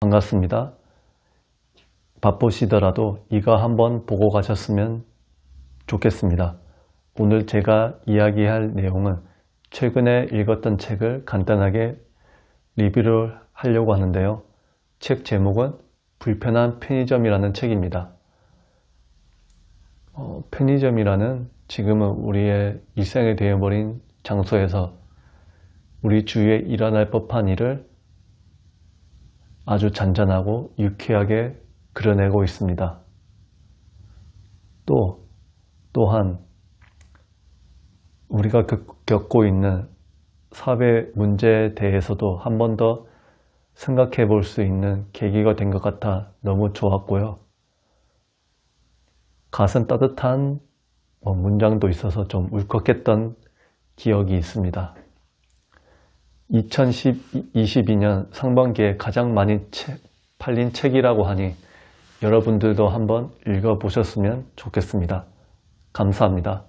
반갑습니다. 바쁘시더라도 이거 한번 보고 가셨으면 좋겠습니다. 오늘 제가 이야기할 내용은 최근에 읽었던 책을 간단하게 리뷰를 하려고 하는데요. 책 제목은 불편한 편의점이라는 책입니다. 어, 편의점이라는 지금은 우리의 일상에 되어버린 장소에서 우리 주위에 일어날 법한 일을 아주 잔잔하고 유쾌하게 그려내고 있습니다. 또 또한 우리가 겪고 있는 사회 문제에 대해서도 한 번 더 생각해 볼 수 있는 계기가 된 것 같아 너무 좋았고요. 가슴 따뜻한 뭐 문장도 있어서 좀 울컥했던 기억이 있습니다. 2022년 상반기에 가장 많이 책, 팔린 책이라고 하니 여러분들도 한번 읽어보셨으면 좋겠습니다. 감사합니다.